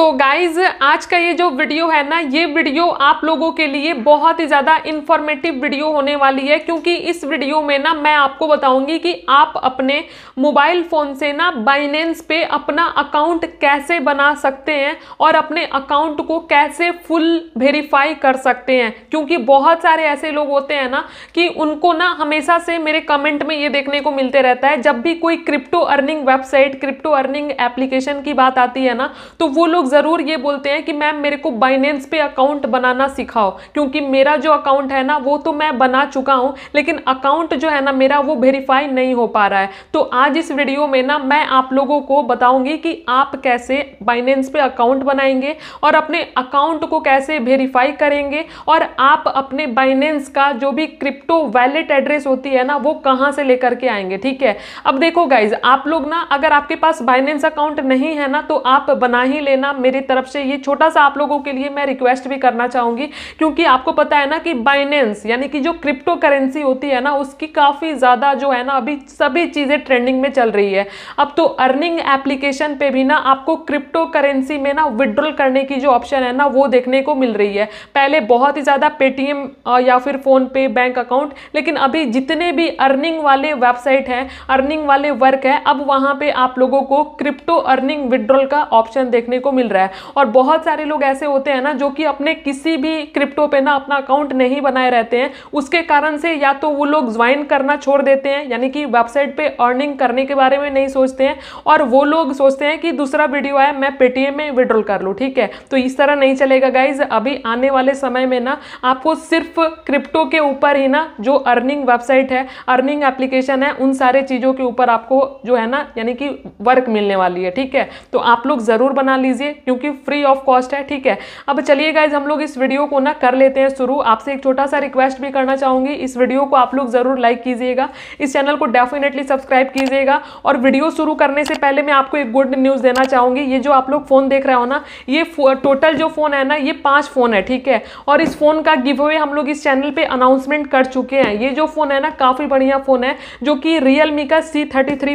सो so guys आज का ये जो वीडियो है ना ये वीडियो आप लोगों के लिए बहुत ही ज़्यादा इन्फॉर्मेटिव वीडियो होने वाली है क्योंकि इस वीडियो में ना मैं आपको बताऊंगी कि आप अपने मोबाइल फ़ोन से ना बाइनेंस पे अपना अकाउंट कैसे बना सकते हैं और अपने अकाउंट को कैसे फुल वेरीफाई कर सकते हैं क्योंकि बहुत सारे ऐसे लोग होते हैं ना कि उनको ना हमेशा से मेरे कमेंट में ये देखने को मिलते रहता है जब भी कोई crypto earning website crypto earning application की बात आती है ना तो वो लोग ज़रूर ये बोलते हैं कि मैम मेरे को बाइनेंस पे अकाउंट बनाना सिखाओ क्योंकि मेरा जो अकाउंट है ना वो तो मैं बना चुका हूँ लेकिन अकाउंट जो है ना मेरा वो वेरीफाई नहीं हो पा रहा है तो आज इस वीडियो में ना मैं आप लोगों को बताऊँगी कि आप कैसे बाइनेंस पे अकाउंट बनाएंगे और अपने अकाउंट को कैसे वेरीफाई करेंगे और आप अपने बाइनेंस का जो भी क्रिप्टो वैलेट एड्रेस होती है ना वो कहाँ से लेकर के आएंगे ठीक है अब देखो गाइज आप लोग ना अगर आपके पास बाइनेंस अकाउंट नहीं है ना तो आप बना ही लेना करना मेरी तरफ से ये छोटा सा आप लोगों के लिए मैं रिक्वेस्ट भी करना चाहूँगी क्योंकि आपको पता है ना कि बाइनेंस यानी कि जो क्रिप्टो करेंसी होती है ना उसकी काफ़ी ज़्यादा जो है ना अभी सभी चीज़ें ट्रेंडिंग में चल रही है अब तो अर्निंग एप्लीकेशन पे भी ना आपको क्रिप्टो करेंसी में ना विड्रॉल करने की जो ऑप्शन है ना वो देखने को मिल रही है पहले बहुत ही ज़्यादा पेटीएम या फिर फ़ोनपे बैंक अकाउंट लेकिन अभी जितने भी अर्निंग वाले वेबसाइट हैं अर्निंग वाले वर्क है अब वहाँ पर आप लोगों को क्रिप्टो अर्निंग विड्रॉल का ऑप्शन देखने को मिल रहा है और बहुत सारे लोग ऐसे होते हैं ना जो कि अपने किसी भी क्रिप्टो पे ना अपना अकाउंट नहीं बनाए रहते हैं उसके कारण से या तो वो लोग ज्वाइन करना छोड़ देते हैं यानी कि वेबसाइट पे अर्निंग करने के बारे में नहीं सोचते हैं और वो लोग सोचते हैं कि दूसरा वीडियो आए मैं पेटीएम में विड्रॉल कर लूँ ठीक है तो इस तरह नहीं चलेगा गाइज अभी आने वाले समय में ना आपको सिर्फ क्रिप्टो के ऊपर ही ना जो अर्निंग वेबसाइट है अर्निंग एप्लीकेशन है उन सारे चीज़ों के ऊपर आपको जो है ना यानी कि वर्क मिलने वाली है ठीक है तो आप लोग ज़रूर बना लीजिए लीजिए क्योंकि फ्री ऑफ कॉस्ट है ठीक है अब चलिए गाइज हम लोग इस वीडियो को ना कर लेते हैं शुरू आपसे एक छोटा सा रिक्वेस्ट भी करना चाहूंगी इस वीडियो को आप लोग ज़रूर लाइक कीजिएगा इस चैनल को डेफिनेटली सब्सक्राइब कीजिएगा और वीडियो शुरू करने से पहले मैं आपको एक गुड न्यूज़ देना चाहूंगी ये जो आप लोग फ़ोन देख रहे हो ना ये टोटल जो फ़ोन है ना ये पांच फ़ोन है ठीक है और इस फ़ोन का गिव अवे हम लोग इस चैनल पर अनाउंसमेंट कर चुके हैं ये जो फ़ोन है ना काफ़ी बढ़िया फ़ोन है जो कि रियलमी का सी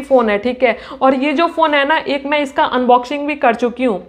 फ़ोन है ठीक है और ये जो फ़ोन है ना एक मैं इसका अनबॉक्सिंग भी कर चुकी हूँ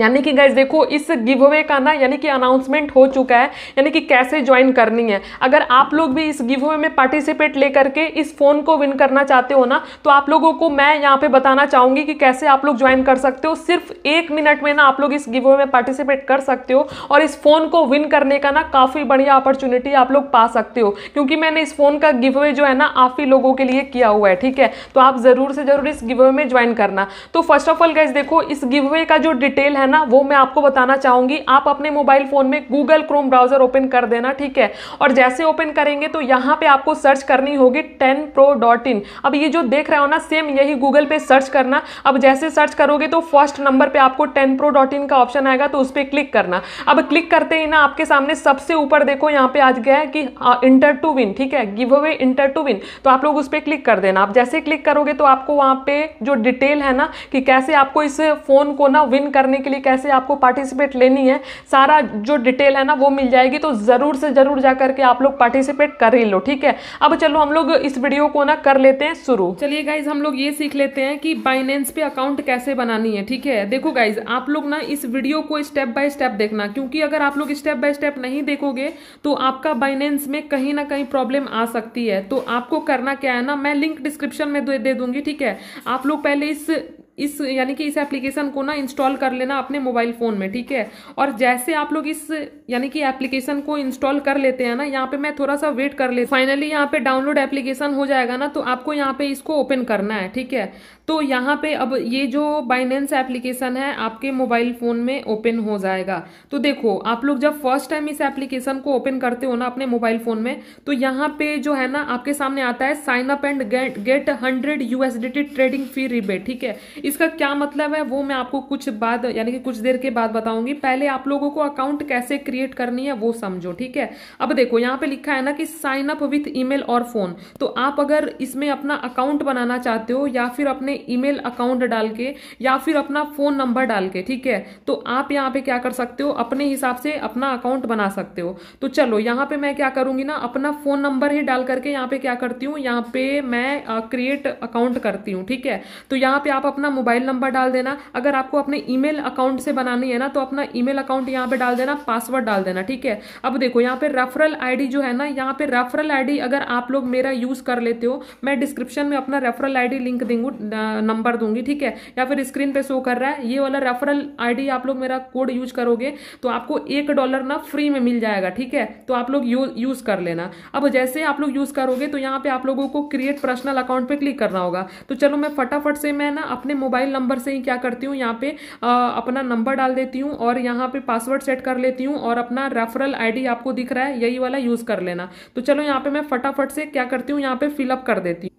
यानी कि गैस देखो इस गिव अवे का ना यानी कि अनाउंसमेंट हो चुका है यानी कि कैसे ज्वाइन करनी है अगर आप लोग भी इस गिव अवे में पार्टिसिपेट लेकर के इस फ़ोन को विन करना चाहते हो ना तो आप लोगों को मैं यहाँ पे बताना चाहूंगी कि कैसे आप लोग ज्वाइन कर सकते हो सिर्फ एक मिनट में ना आप लोग इस गिव अवे में पार्टिसिपेट कर सकते हो और इस फ़ोन को विन करने का ना काफ़ी बढ़िया अपॉर्चुनिटी आप लोग पा सकते हो क्योंकि मैंने इस फ़ोन का गिव अवे जो है ना आप ही लोगों के लिए किया हुआ है ठीक है तो आप ज़रूर से ज़रूर इस गिव अवे में ज्वाइन करना तो फर्स्ट ऑफ ऑल गैस देखो इस गिव अवे का जो डिटेल है है ना वो मैं आपको बताना चाहूंगी आप अपने मोबाइल फ़ोन में गूगल क्रोम ब्राउज़र ओपन कर देना ठीक है और जैसे ओपन करेंगे तो यहां पे आपको सर्च करनी होगी टेन प्रो डॉट इन अब ये जो देख रहे हो ना सेम यही गूगल पे सर्च करना अब जैसे सर्च करोगे तो फर्स्ट नंबर पे आपको टेन प्रो डॉट इन का ऑप्शन आएगा तो उस पर क्लिक करना अब क्लिक करते ही ना आपके सामने सबसे ऊपर देखो यहाँ पे आज गया है कि इंटर टू विन ठीक है giveaway enter to win तो आप लोग उस पर क्लिक कर देना आप जैसे क्लिक करोगे तो आपको वहां पर जो डिटेल है ना कि कैसे आपको इस फ़ोन को ना विन करने के लिए कैसे आपको पार्टिसिपेट लेनी है सारा जो डिटेल है ना वो मिल जाएगी तो ज़रूर से ज़रूर जा करके आप लोग पार्टिसिपेट कर ही लो ठीक है अब चलो हम लोग इस वीडियो को ना कर लेते हैं शुरू चलिए गाइज हम लोग ये सीख लेते हैं कि बाइनेंस पे अकाउंट कैसे बनानी है ठीक है देखो गाइज आप लोग ना इस वीडियो को स्टेप बाय स्टेप देखना क्योंकि अगर आप लोग स्टेप बाय स्टेप नहीं देखोगे तो आपका बाइनेंस में कहीं ना कहीं प्रॉब्लम आ सकती है तो आपको करना क्या है ना मैं लिंक डिस्क्रिप्शन में दे दूंगी ठीक है आप लोग पहले इस इस यानी कि इस एप्लीकेशन को ना इंस्टॉल कर लेना अपने मोबाइल फ़ोन में ठीक है और जैसे आप लोग इस यानी कि एप्लीकेशन को इंस्टॉल कर लेते हैं ना यहाँ पे मैं थोड़ा सा वेट कर ले फाइनली यहाँ पे डाउनलोड एप्लीकेशन हो जाएगा ना तो आपको यहाँ पे इसको ओपन करना है ठीक है तो यहाँ पे अब ये जो बाइनेंस एप्लीकेशन है आपके मोबाइल फ़ोन में ओपन हो जाएगा तो देखो आप लोग जब फर्स्ट टाइम इस एप्लीकेशन को ओपन करते हो ना अपने मोबाइल फ़ोन में तो यहाँ पे जो है ना आपके सामने आता है sign up and get get hundred USDT trading fee rebate ठीक है इसका क्या मतलब है वो मैं आपको कुछ बाद यानी कि कुछ देर के बाद बताऊंगी पहले आप लोगों को अकाउंट कैसे क्रिएट करनी है वो समझो ठीक है अब देखो यहाँ पे लिखा है ना कि साइन अप विथ ईमेल और फोन तो आप अगर इसमें अपना अकाउंट बनाना चाहते हो या फिर अपने में ईमेल अकाउंट डाल के या फिर अपना फ़ोन नंबर डाल के ठीक है तो आप यहाँ पे क्या कर सकते हो अपने हिसाब से अपना अकाउंट बना सकते हो तो चलो यहाँ पे मैं क्या करूंगी ना अपना फ़ोन नंबर ही डाल करके यहाँ पे क्या करती हूँ यहाँ पे मैं क्रिएट अकाउंट करती हूँ ठीक है तो यहाँ पे आप अपना मोबाइल नंबर डाल देना अगर आपको अपने ईमेल अकाउंट से बनानी है ना तो अपना ईमेल अकाउंट यहाँ पे डाल देना पासवर्ड डाल देना ठीक है अब देखो यहाँ पे रेफरल आईडी जो है ना यहाँ पे रेफरल आईडी अगर आप लोग मेरा यूज कर लेते हो मैं डिस्क्रिप्शन में अपना रेफरल आईडी लिंक दूंगा नंबर दूंगी ठीक है या फिर स्क्रीन पे शो कर रहा है ये वाला रेफरल आईडी आप लोग मेरा कोड यूज करोगे तो आपको एक डॉलर ना फ्री में मिल जाएगा ठीक है तो आप लोग यूज कर लेना अब जैसे आप लोग यूज करोगे तो यहाँ पे आप लोगों को क्रिएट पर्सनल अकाउंट पे क्लिक करना होगा तो चलो मैं फटाफट से मैं ना अपने मोबाइल नंबर से ही क्या करती हूँ यहाँ पे आ, अपना नंबर डाल देती हूँ और यहाँ पे पासवर्ड सेट कर लेती हूँ और अपना रेफरल आई आपको दिख रहा है यही वाला यूज कर लेना तो चलो यहाँ पे मैं फटाफट से क्या करती हूँ यहाँ पे फिलअप कर देती हूँ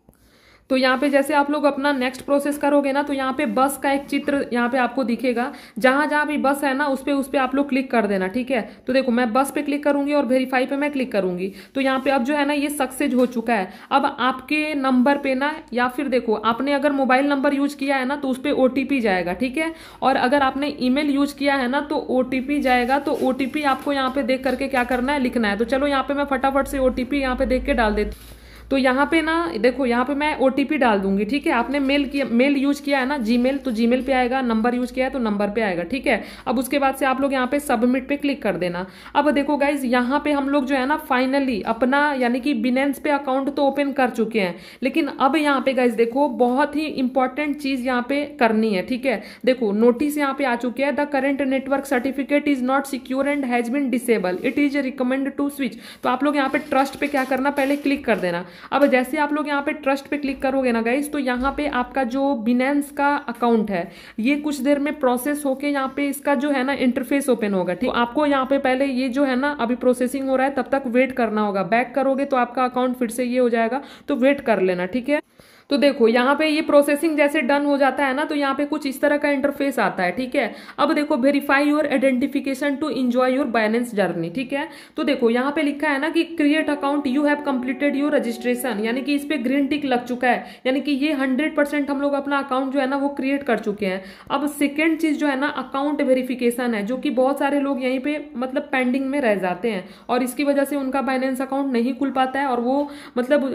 तो यहाँ पे जैसे आप लोग अपना नेक्स्ट प्रोसेस करोगे ना तो यहाँ पे बस का एक चित्र यहाँ पे आपको दिखेगा जहाँ जहाँ भी बस है ना उस पर उस पर आप लोग क्लिक कर देना ठीक है तो देखो मैं बस पे क्लिक करूंगी और वेरीफाई पे मैं क्लिक करूंगी तो यहाँ पे अब जो है ना ये सक्सेस हो चुका है अब आपके नंबर पे ना या फिर देखो आपने अगर मोबाइल नंबर यूज किया है ना तो उस पर ओ जाएगा ठीक है और अगर आपने ई यूज किया है ना तो ओ जाएगा तो ओ आपको यहाँ पे देख करके क्या करना है लिखना है तो चलो यहाँ पे मैं फटाफट से ओ टी यहाँ पे देख के डाल देती तो यहाँ पे ना देखो यहाँ पे मैं ओ डाल दूंगी ठीक है आपने मेल किया मेल यूज किया है ना जी तो जी मेल आएगा नंबर यूज किया है तो नंबर पे आएगा ठीक है अब उसके बाद से आप लोग यहाँ पे सबमिट पे क्लिक कर देना अब देखो गाइज यहाँ पे हम लोग जो है ना फाइनली अपना यानी कि बिनेंस पे अकाउंट तो ओपन कर चुके हैं लेकिन अब यहाँ पे गाइज देखो बहुत ही इंपॉर्टेंट चीज यहाँ पे करनी है ठीक है देखो नोटिस यहाँ पे आ चुकी है the current network certificate is not secure and has been disable it is recommend to switch तो आप लोग यहाँ पे ट्रस्ट पे क्या करना पहले क्लिक कर देना अब जैसे आप लोग यहाँ पे ट्रस्ट पे क्लिक करोगे ना गाइज तो यहाँ पे आपका जो बिनेंस का अकाउंट है ये कुछ देर में प्रोसेस होके यहाँ पे इसका जो है ना इंटरफेस ओपन होगा ठीक तो आपको यहाँ पे पहले ये जो है ना अभी प्रोसेसिंग हो रहा है तब तक वेट करना होगा बैक करोगे तो आपका अकाउंट फिर से ये हो जाएगा तो वेट कर लेना ठीक है तो देखो यहाँ पे ये प्रोसेसिंग जैसे डन हो जाता है ना तो यहाँ पे कुछ इस तरह का इंटरफेस आता है ठीक है अब देखो verify your identification to enjoy your balance journey ठीक है तो देखो यहाँ पे लिखा है ना कि create account you have completed your registration यानी कि इस पर ग्रीन टिक लग चुका है यानी कि ये हंड्रेड परसेंट हम लोग अपना अकाउंट जो है ना वो क्रिएट कर चुके हैं अब सेकेंड चीज जो है ना अकाउंट वेरीफिकेशन है जो कि बहुत सारे लोग यहीं पे मतलब पेंडिंग में रह जाते हैं और इसकी वजह से उनका बैलेंस अकाउंट नहीं खुल पाता है और वो मतलब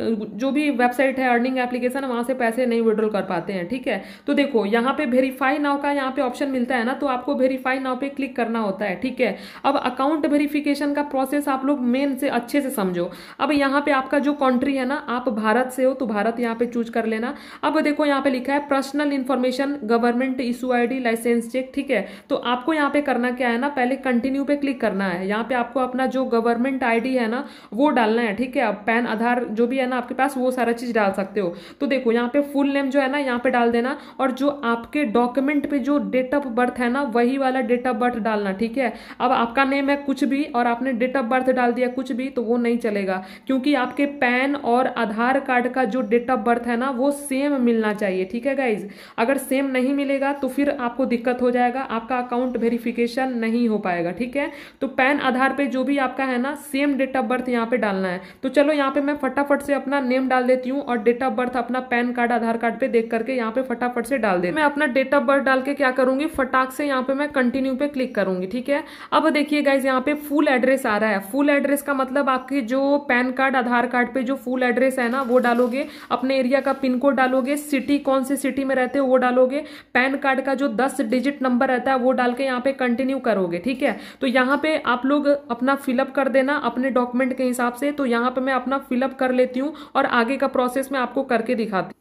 जो भी वेबसाइट है अर्निंग एप्लीकेशन ना वहाँ से पैसे नहीं विड्रॉल कर पाते हैं ठीक है तो देखो यहाँ पे वेरीफाई नाव का यहाँ पे ऑप्शन मिलता है ना तो आपको वेरीफाई नाव पे क्लिक करना होता है ठीक है अब अकाउंट वेरीफिकेशन का प्रोसेस आप लोग मेन से अच्छे से समझो अब यहाँ पे आपका जो कंट्री है ना आप भारत से हो तो भारत यहाँ पे चूज कर लेना अब देखो यहाँ पे लिखा है personal information government issue I license check ठीक है तो आपको यहाँ पे करना क्या है ना पहले कंटिन्यू पे क्लिक करना है यहाँ पे आपको अपना जो गवर्नमेंट आई है ना वो डालना है ठीक है पैन आधार जो भी है ना आपके पास वो सारा चीज डाल सकते हो तो देखो यहाँ पे फुल नेम जो है ना यहाँ पे डाल देना और जो आपके डॉक्यूमेंट पे जो डेट ऑफ बर्थ है ना वही वाला डेट ऑफ बर्थ डालना ठीक है अब आपका नेम है कुछ भी और आपने डेट ऑफ बर्थ डाल दिया कुछ भी तो वो नहीं चलेगा क्योंकि आपके पैन और आधार कार्ड का जो डेट ऑफ बर्थ है ना वो सेम मिलना चाहिए ठीक है गाइज अगर सेम नहीं मिलेगा तो फिर आपको दिक्कत हो जाएगा आपका अकाउंट वेरिफिकेशन नहीं हो पाएगा ठीक है तो पैन आधार पर जो भी आपका है ना सेम डेट ऑफ बर्थ यहाँ पे डालना है तो चलो यहाँ पे मैं फटाफट से अपना नेम डाल देती हूँ और डेट ऑफ बर्थ अपना आप पैन कार्ड आधार कार्ड पे देख करके यहाँ पे फटाफट से डाल दे मैं अपना डेट ऑफ बर्थ डाल के क्या करूंगी फटाक से यहाँ पे मैं कंटिन्यू पे क्लिक करूंगी ठीक है अब देखिए गाइज यहाँ पे फुल एड्रेस आ रहा है फुल एड्रेस का मतलब आपके जो पैन कार्ड आधार कार्ड पे जो फुल एड्रेस है ना वो डालोगे अपने एरिया का पिन कोड डालोगे सिटी कौन सी सिटी में रहते हो वो डालोगे पैन कार्ड का जो दस डिजिट नंबर रहता है वो डाल के यहाँ पे कंटिन्यू करोगे ठीक है तो यहाँ पे आप लोग अपना फिलअप कर देना अपने डॉक्यूमेंट के हिसाब से तो यहाँ पे मैं अपना फिलअप कर लेती हूँ और आगे का प्रोसेस मैं आपको करके दिखा হাতে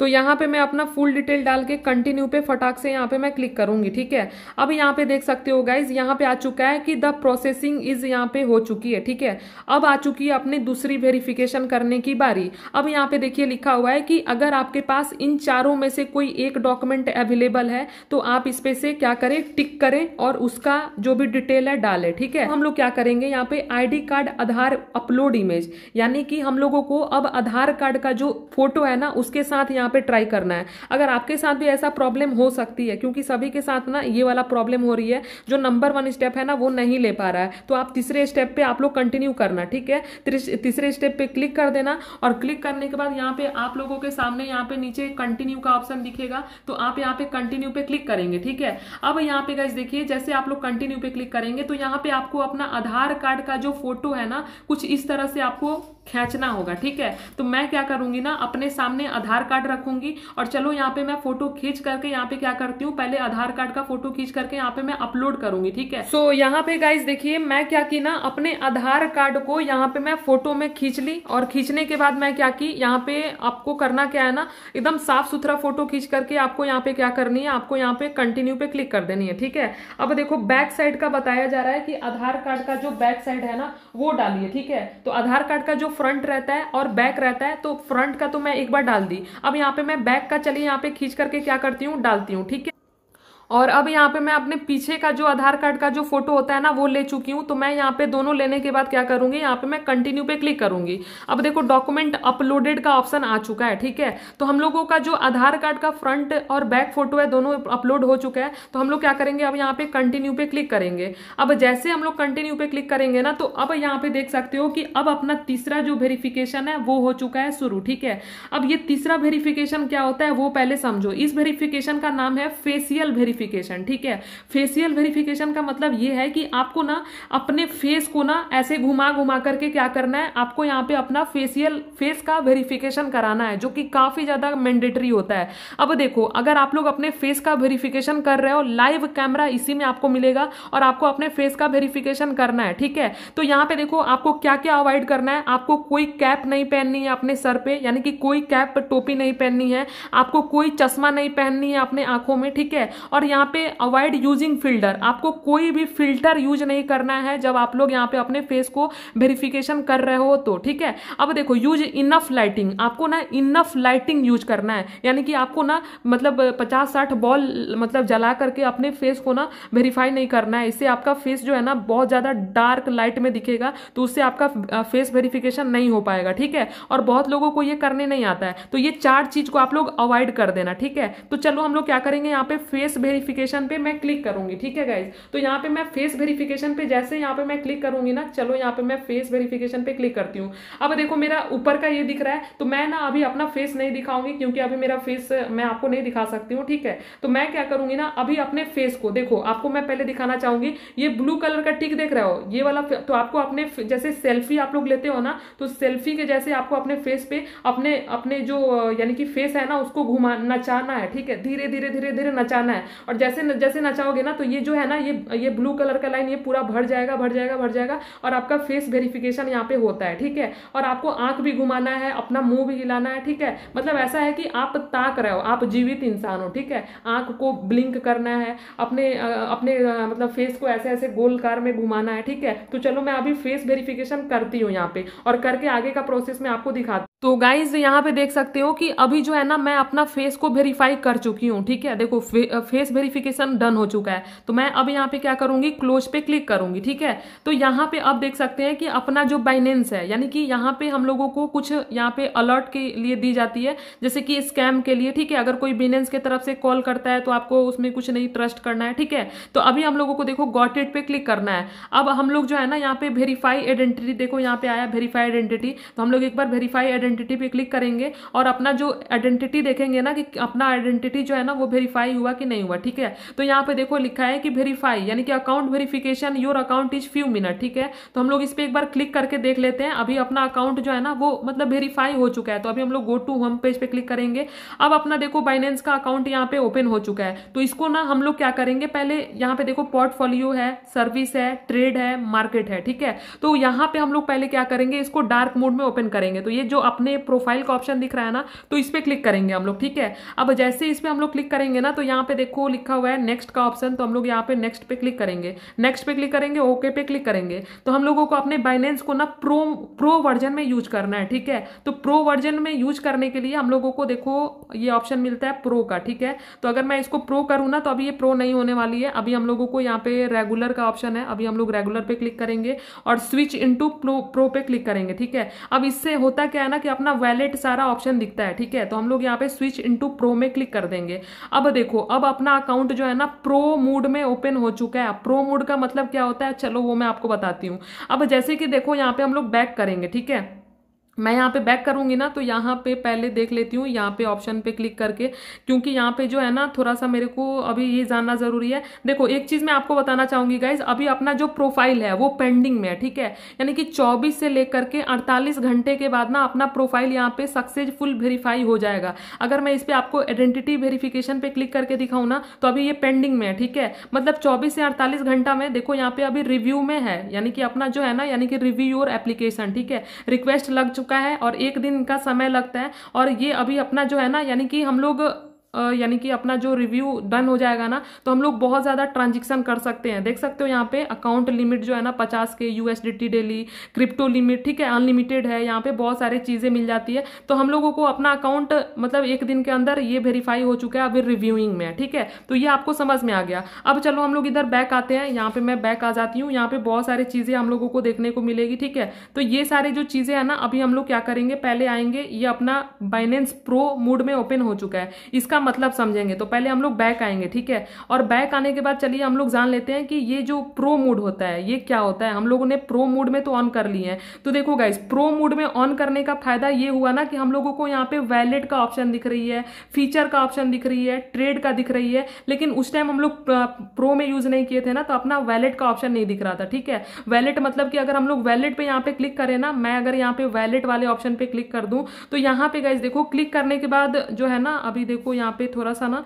तो यहाँ पे मैं अपना फुल डिटेल डाल के कंटिन्यू पे फटाक से यहाँ पे मैं क्लिक करूंगी ठीक है अब यहाँ पे देख सकते हो गाइज यहाँ पे आ चुका है कि द प्रोसेसिंग इज यहाँ पे हो चुकी है ठीक है अब आ चुकी है अपनी दूसरी वेरिफिकेशन करने की बारी अब यहाँ पे देखिए लिखा हुआ है कि अगर आपके पास इन चारों में से कोई एक डॉक्यूमेंट अवेलेबल है तो आप इस पे से क्या करें टिक करें और उसका जो भी डिटेल है डालें ठीक है हम लोग क्या करेंगे यहाँ पे I card Aadhaar upload image यानी कि हम लोगों को अब आधार कार्ड का जो फोटो है ना उसके साथ यहाँ यहाँ पे ट्राई करना है अगर आपके साथ भी ऐसा प्रॉब्लम हो सकती है क्योंकि सभी के साथ ना ये वाला प्रॉब्लम हो रही है जो नंबर वन स्टेप है ना वो नहीं ले पा रहा है तो आप तीसरे स्टेप पे आप लोग कंटिन्यू करना ठीक है तीसरे स्टेप पे क्लिक कर देना और क्लिक करने के बाद यहाँ पे आप लोगों के सामने यहाँ पे नीचे कंटिन्यू का ऑप्शन दिखेगा तो आप यहाँ पे कंटिन्यू पे क्लिक करेंगे ठीक है अब यहाँ पे गैस देखिए जैसे आप लोग कंटिन्यू पे क्लिक करेंगे तो यहाँ पे आपको अपना आधार कार्ड का जो फोटो है ना कुछ इस तरह से आपको खींचना होगा ठीक है तो मैं क्या करूंगी ना अपने सामने आधार कार्ड रखूंगी और चलो यहाँ पे मैं फोटो खींच करके यहाँ पे क्या करती हूँ पहले आधार कार्ड का फोटो खींच करके यहाँ पे मैं अपलोड करूंगी ठीक है सो so, यहाँ पे गाइज देखिए मैं क्या की ना अपने आधार कार्ड को यहाँ पे मैं फोटो में खींच ली और खींचने के बाद मैं क्या की यहाँ पे आपको करना क्या है ना एकदम साफ सुथरा फोटो खींच करके आपको यहाँ पे क्या करनी है आपको यहाँ पे कंटिन्यू पे क्लिक कर देनी है ठीक है अब देखो बैक साइड का बताया जा रहा है कि आधार कार्ड का जो बैक साइड है ना वो डालिए ठीक है तो आधार कार्ड का जो फ्रंट रहता है और बैक रहता है तो फ्रंट का तो मैं एक बार डाल दी अब यहाँ पे मैं बैक का चलिए यहाँ पे खींच करके क्या करती हूँ डालती हूँ ठीक है और अब यहाँ पे मैं अपने पीछे का जो आधार कार्ड का जो फोटो होता है ना वो ले चुकी हूँ तो मैं यहाँ पे दोनों लेने के बाद क्या करूंगी यहाँ पे मैं कंटिन्यू पे क्लिक करूंगी अब देखो डॉक्यूमेंट अपलोडेड का ऑप्शन आ चुका है ठीक है तो हम लोगों का जो आधार कार्ड का फ्रंट और बैक फोटो है दोनों अपलोड हो चुका है तो हम लोग क्या करेंगे अब यहाँ पे कंटिन्यू पे क्लिक करेंगे अब जैसे हम लोग कंटिन्यू पे क्लिक करेंगे ना तो अब यहाँ पे देख सकते हो कि अब अपना तीसरा जो वेरिफिकेशन है वो हो चुका है शुरू ठीक है अब ये तीसरा वेरिफिकेशन क्या होता है वो पहले समझो इस वेरिफिकेशन का नाम है फेसियल वेरिफिक वेरिफिकेशन ठीक है फेसियल वेरिफिकेशन का मतलब ये है कि आपको ना अपने फेस को ना ऐसे घुमा घुमा करके क्या करना है आपको यहाँ पे अपना फेसियल फेस का वेरिफिकेशन कराना है जो कि काफ़ी ज़्यादा मैंडेटरी होता है अब देखो अगर आप लोग अपने फेस का वेरिफिकेशन कर रहे हो लाइव कैमरा इसी में आपको मिलेगा और आपको अपने फेस का वेरिफिकेशन करना है ठीक है तो यहाँ पे देखो आपको क्या क्या अवॉइड करना है आपको कोई कैप नहीं पहननी है अपने सर पे यानी कि कोई कैप टोपी नहीं पहननी है आपको कोई चश्मा नहीं पहननी है अपने आंखों में ठीक है और यहाँ पे अवॉइड यूजिंग फिल्टर आपको कोई भी फिल्टर यूज नहीं करना है जब आप लोग यहाँ पे अपने फेस को वेरिफिकेशन कर रहे हो तो ठीक है अब देखो यूज इनफ लाइटिंग आपको ना इनफ लाइटिंग यूज करना है यानी कि आपको ना मतलब पचास साठ बॉल मतलब जला करके अपने फेस को ना वेरीफाई नहीं करना है इससे आपका फेस जो है ना बहुत ज़्यादा डार्क लाइट में दिखेगा तो उससे आपका फेस वेरिफिकेशन नहीं हो पाएगा ठीक है और बहुत लोगों को ये करने नहीं आता है तो ये चार चीज़ को आप लोग अवॉइड कर देना ठीक है तो चलो हम लोग क्या करेंगे यहाँ पे फेस वेरी वेरिफिकेशन पे मैं क्लिक करूंगी ठीक है गाइज तो यहाँ पे मैं फेस वेरिफिकेशन पे जैसे यहाँ पे मैं क्लिक करूंगी ना चलो यहाँ पे मैं फेस वेरिफिकेशन पे क्लिक करती हूँ अब देखो मेरा ऊपर का ये दिख रहा है तो मैं ना अभी अपना फेस नहीं दिखाऊंगी क्योंकि अभी मेरा फेस मैं आपको नहीं दिखा सकती हूँ ठीक है तो मैं क्या करूंगी ना अभी अपने फेस को देखो आपको मैं पहले दिखाना चाहूंगी ये ब्लू कलर का टिक देख रहे हो ये वाला तो आपको अपने जैसे सेल्फी आप लोग लेते हो ना तो सेल्फी के जैसे आपको अपने फेस पे अपने अपने जो यानी कि फेस है ना उसको घुमा नचाना है ठीक है धीरे धीरे धीरे धीरे नचाना है और जैसे न, जैसे नचाओगे ना तो ये जो है ना ये ये ब्लू कलर का लाइन ये पूरा भर जाएगा भर जाएगा भर जाएगा और आपका फेस वेरिफिकेशन यहाँ पे होता है ठीक है और आपको आंख भी घुमाना है अपना मुंह भी हिलाना है ठीक है मतलब ऐसा है कि आप ताक रहे हो आप जीवित इंसान हो ठीक है आंख को ब्लिंक करना है अपने अपने मतलब फेस को ऐसे ऐसे गोलकार में घुमाना है ठीक है तो चलो मैं अभी फेस वेरिफिकेशन करती हूँ यहाँ पे और करके आगे का प्रोसेस मैं आपको दिखाती तो गाइज यहाँ पे देख सकते हो कि अभी जो है ना मैं अपना फेस को वेरीफाई कर चुकी हूँ ठीक है देखो फे, फेस वेरिफिकेशन डन हो चुका है तो मैं अब यहाँ पे क्या करूंगी क्लोज पे क्लिक करूंगी ठीक है तो यहाँ पे अब देख सकते हैं कि अपना जो बाइनेंस है यानी कि यहाँ पे हम लोगों को कुछ यहाँ पे अलर्ट के लिए दी जाती है जैसे कि स्कैम के लिए ठीक है अगर कोई बाइनेंस की तरफ से कॉल करता है तो आपको उसमें कुछ नहीं ट्रस्ट करना है ठीक है तो अभी हम लोगों को देखो गॉटेड पे क्लिक करना है अब हम लोग जो है ना यहाँ पे वेरीफाई आइडेंटिटी देखो यहाँ पे आया वेरीफाई आइडेंटिटी तो हम लोग एक बार वेरीफाई आइडेंटिटी पे क्लिक करेंगे और अपना जो आइडेंटिटी देखेंगे ना कि अपना आइडेंटिटी जो है ना वो वेरीफाई हुआ कि नहीं हुआ ठीक है तो यहाँ पे देखो लिखा है कि वेरीफाई यानी कि account verification your account is few minute ठीक है तो हम लोग इस पर एक बार क्लिक करके देख लेते हैं अभी अपना अकाउंट जो है ना वो मतलब वेरीफाई हो चुका है तो अभी हम लोग गो टू होम पेज पर क्लिक करेंगे अब अपना देखो बाइनेंस का अकाउंट यहाँ पे ओपन हो चुका है तो इसको ना हम लोग क्या करेंगे पहले यहाँ पे देखो पोर्टफोलियो है सर्विस है ट्रेड है मार्केट है ठीक है तो यहाँ पे हम लोग पहले क्या करेंगे इसको डार्क मोड में ओपन करेंगे तो ये जो अपने प्रोफाइल का ऑप्शन दिख रहा है ना तो इस पर क्लिक करेंगे हम लोग ठीक है अब जैसे इस पर हम लोग क्लिक करेंगे ना तो यहाँ पे देखो लिखा हुआ है नेक्स्ट का ऑप्शन तो हम लोग यहाँ पे नेक्स्ट पे क्लिक करेंगे नेक्स्ट पे क्लिक करेंगे ओके पे क्लिक करेंगे तो हम लोगों को अपने बाइनेंस को ना प्रो प्रो वर्जन में यूज करना है ठीक है तो प्रो वर्जन में यूज करने के लिए हम लोगों को देखो ये ऑप्शन मिलता है प्रो का ठीक है तो अगर मैं इसको प्रो करूँ ना तो अभी ये प्रो नहीं होने वाली है अभी हम लोगों को यहाँ पे रेगुलर का ऑप्शन है अभी हम लोग रेगुलर पे क्लिक करेंगे और स्विच इनटू प्रो पे क्लिक करेंगे ठीक है अब इससे होता क्या है ना कि आपके अपना वैलेट सारा ऑप्शन दिखता है ठीक है तो हम लोग यहाँ पे स्विच इनटू प्रो में क्लिक कर देंगे अब देखो अब अपना अकाउंट जो है ना प्रो मूड में ओपन हो चुका है प्रो मूड का मतलब क्या होता है चलो वो मैं आपको बताती हूँ अब जैसे कि देखो यहाँ पे हम लोग बैक करेंगे ठीक है मैं यहाँ पे बैक करूँगी ना तो यहाँ पे पहले देख लेती हूँ यहाँ पे ऑप्शन पे क्लिक करके क्योंकि यहाँ पे जो है ना थोड़ा सा मेरे को अभी ये जानना ज़रूरी है देखो एक चीज़ मैं आपको बताना चाहूँगी गाइज अभी अपना जो प्रोफाइल है वो पेंडिंग में है ठीक है यानी कि 24 से लेकर के 48 घंटे के बाद ना अपना प्रोफाइल यहाँ पे सक्सेसफुल वेरीफाई हो जाएगा अगर मैं इस पर आपको आइडेंटिटी वेरीफिकेशन पर क्लिक करके दिखाऊँ ना तो अभी ये पेंडिंग में है ठीक है मतलब चौबीस से अड़तालीस घंटा में देखो यहाँ पर अभी रिव्यू में है यानी कि अपना जो है ना यानी कि रिव्यू योर एप्लीकेशन ठीक है रिक्वेस्ट लग चुका है और एक दिन का समय लगता है और ये अभी अपना जो है ना यानी कि हम लोग यानी कि अपना जो रिव्यू डन हो जाएगा ना तो हम लोग बहुत ज़्यादा ट्रांजेक्शन कर सकते हैं देख सकते हो यहाँ पे अकाउंट लिमिट जो है ना पचास के यू डेली क्रिप्टो लिमिट ठीक है अनलिमिटेड है यहाँ पे बहुत सारी चीज़ें मिल जाती है तो हम लोगों को अपना अकाउंट मतलब एक दिन के अंदर ये वेरीफाई हो चुका है अभी रिव्यूइंग में ठीक है तो ये आपको समझ में आ गया अब चलो हम लोग इधर बैक आते हैं यहाँ पर मैं बैक आ जाती हूँ यहाँ पर बहुत सारी चीज़ें हम लोगों को देखने को मिलेगी ठीक है तो ये सारी जो चीज़ें हैं ना अभी हम लोग क्या करेंगे पहले आएंगे ये अपना बाइनेंस प्रो मोड में ओपन हो चुका है इसका इसका मतलब समझेंगे तो पहले हम लोग बैक आएंगे ठीक है और बैक आने के बाद चलिए हम लोग जान लेते हैं कि ये जो प्रो मूड होता है ये क्या होता है हम लोगों ने प्रो मूड में तो ऑन कर लिए हैं तो देखो गाइस प्रो मूड में ऑन करने का फायदा ये हुआ ना कि हम लोगों को यहाँ पे वैलेट का ऑप्शन दिख रही है फीचर का ऑप्शन दिख रही है ट्रेड का दिख रही है लेकिन उस टाइम हम लोग प्रो में यूज नहीं किए थे ना तो अपना वैलेट का ऑप्शन नहीं दिख रहा था ठीक है वैलेट मतलब कि अगर हम लोग वैलेट पे यहाँ पे क्लिक करें ना मैं अगर यहाँ पे वैलेट वाले ऑप्शन पे क्लिक कर दूं तो यहाँ पे गाइज देखो क्लिक करने के बाद जो है ना अभी देखो यहाँ यहाँ पे थोड़ा सा ना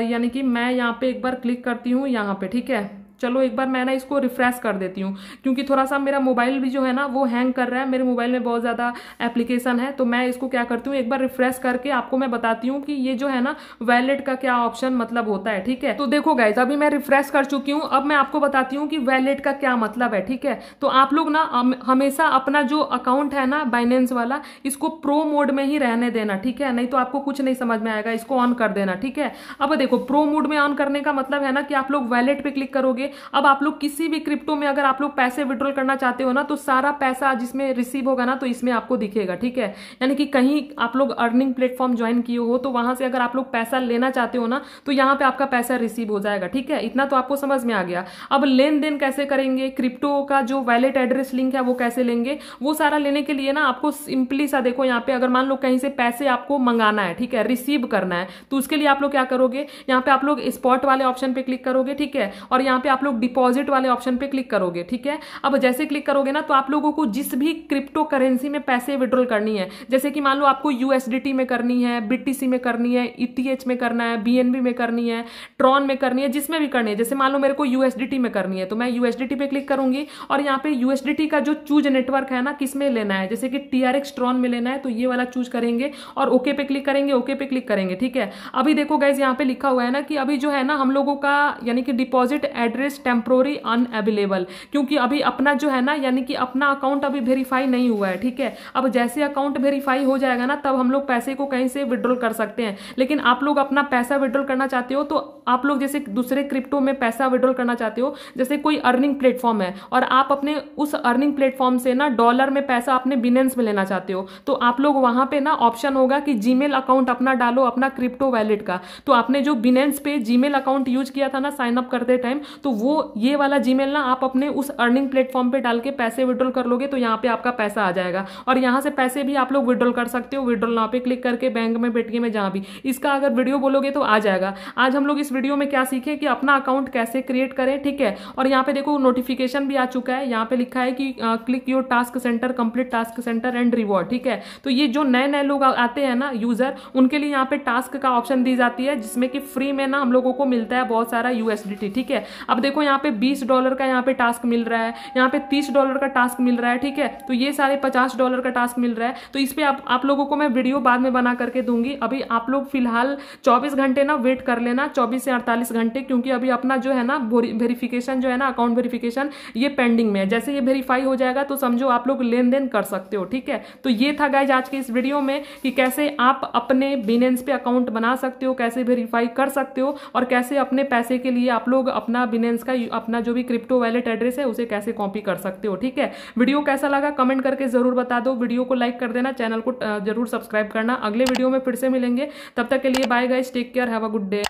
यानी कि मैं यहाँ पे एक बार क्लिक करती हूँ यहाँ पे ठीक है चलो एक बार मैं ना इसको रिफ्रेश कर देती हूँ क्योंकि थोड़ा सा मेरा मोबाइल भी जो है ना वो हैंग कर रहा है मेरे मोबाइल में बहुत ज़्यादा एप्लीकेशन है तो मैं इसको क्या करती हूँ एक बार रिफ्रेश करके आपको मैं बताती हूँ कि ये जो है ना वैलेट का क्या ऑप्शन मतलब होता है ठीक है तो देखो गाइज अभी मैं रिफ्रेश कर चुकी हूँ अब मैं आपको बताती हूँ कि वैलेट का क्या मतलब है ठीक है तो आप लोग ना हमेशा अपना जो अकाउंट है ना बाइनेंस वाला इसको प्रो मोड में ही रहने देना ठीक है नहीं तो आपको कुछ नहीं समझ में आएगा इसको ऑन कर देना ठीक है अब देखो प्रो मोड में ऑन करने का मतलब है ना कि आप लोग वैलेट पर क्लिक करोगे अब आप लोग किसी भी क्रिप्टो में अगर आप लोग पैसे विड्रॉल करना चाहते हो ना तो सारा पैसा जिसमें रिसीव होगा ना तो इसमें आपको दिखेगा ठीक है यानी कि कहीं आप लोग अर्निंग प्लेटफॉर्म ज्वाइन किए हो तो वहां से अगर आप लोग पैसा लेना चाहते हो ना तो यहाँ पे आपका पैसा रिसीव हो जाएगा ठीक है इतना तो आपको समझ में आ गया अब लेन देन कैसे करेंगे क्रिप्टो का जो वैलेट एड्रेस लिंक है वो कैसे लेंगे वो सारा लेने के लिए ना आपको सिंपली सा देखो यहाँ पे अगर मान लो कहीं से पैसे आपको मंगाना है ठीक है रिसीव करना है तो उसके लिए आप लोग क्या करोगे यहाँ पे आप लोग स्पॉट वाले ऑप्शन पे क्लिक करोगे ठीक है और यहाँ पे आप आप लोग डिपॉजिट वाले ऑप्शन पे क्लिक करोगे ठीक है अब जैसे क्लिक करोगे ना तो आप लोगों को जिस भी क्रिप्टो करेंसी में पैसे विड्रॉल करनी है जैसे कि मान लो आपको यूएसडीटी में करनी है बीटीसी में करनी है ईटीएच e में करना है बीएनबी में करनी है ट्रॉन में करनी है जिसमें भी करनी है जैसे मान लो मेरे को यूएसडीटी में करनी है तो मैं यूएसडीटी पे क्लिक करूंगी और यहाँ पे यूएसडीटी का जो चूज नेटवर्क है ना किसमें लेना है जैसे कि टीआरएक्स ट्रॉन में लेना है तो ये वाला चूज करेंगे और ओके पे क्लिक करेंगे ओके पे क्लिक करेंगे ठीक है अभी देखो गाइज यहाँ पे लिखा हुआ है ना कि अभी जो है ना हम लोगों का यानी कि deposit address is temporary unavailable क्योंकि अभी अपना जो है ना यानी कि अपना अकाउंट अभी वेरीफाई नहीं हुआ है ठीक है अब जैसे अकाउंट वेरीफाई हो जाएगा ना तब हम लोग पैसे को कहीं से विड्रॉल कर सकते हैं लेकिन आप लोग अपना पैसा विड्रॉल करना चाहते हो तो आप लोग जैसे दूसरे क्रिप्टो में पैसा विड्रॉल करना चाहते हो जैसे कोई अर्निंग प्लेटफॉर्म है और आप अपने उस अर्निंग प्लेटफॉर्म से ना डॉलर में पैसा अपने बिनेंस में लेना चाहते हो तो आप लोग वहां पे ना ऑप्शन होगा कि जीमेल अकाउंट अपना डालो अपना क्रिप्टो वैलेट का तो आपने जो बिनेंस पे जीमेल अकाउंट यूज किया था ना साइन अप करते टाइम तो तो वो ये वाला जीमेल ना आप अपने उस अर्निंग प्लेटफॉर्म पे डाल के पैसे विड्रॉल कर लोगे तो यहाँ पे आपका पैसा आ जाएगा और यहाँ से पैसे भी आप लोग विड्रॉल कर सकते हो विड्रॉल नाव पे क्लिक करके बैंक में पेटीएम में जहाँ भी इसका अगर वीडियो बोलोगे तो आ जाएगा आज हम लोग इस वीडियो में क्या सीखें कि अपना अकाउंट कैसे क्रिएट करें ठीक है और यहाँ पे देखो नोटिफिकेशन भी आ चुका है यहाँ पे लिखा है कि click your task centre complete task centre and reward ठीक है तो ये जो नए नए लोग आते हैं ना यूजर उनके लिए यहाँ पे टास्क का ऑप्शन दी जाती है जिसमें कि फ्री में ना हम लोगों को मिलता है बहुत सारा यूएसडी ठीक है अब देखो यहाँ पे बीस डॉलर का यहाँ पे टास्क मिल रहा है यहाँ पे तीस डॉलर का टास्क मिल रहा है ठीक है तो ये सारे पचास डॉलर का टास्क मिल रहा है तो इस पर आप, आप लोगों को मैं वीडियो बाद में बना करके दूंगी अभी आप लोग फिलहाल चौबीस घंटे ना वेट कर लेना चौबीस से अड़तालीस घंटे क्योंकि अभी अपना जो है ना वेरीफिकेशन जो है ना अकाउंट वेरीफिकेशन ये पेंडिंग में है जैसे ये वेरीफाई हो जाएगा तो समझो आप लोग लेन देन कर सकते हो ठीक है तो ये था गाइज आज के इस वीडियो में कि कैसे आप अपने बिनेंस पे अकाउंट बना सकते हो कैसे वेरीफाई कर सकते हो और कैसे अपने पैसे के लिए आप लोग अपना बिनेंस बाइनेंस का अपना जो भी क्रिप्टो वैलेट एड्रेस है उसे कैसे कॉपी कर सकते हो ठीक है वीडियो कैसा लगा कमेंट करके ज़रूर बता दो वीडियो को लाइक कर देना चैनल को जरूर सब्सक्राइब करना अगले वीडियो में फिर से मिलेंगे तब तक के लिए bye guys take care have a good day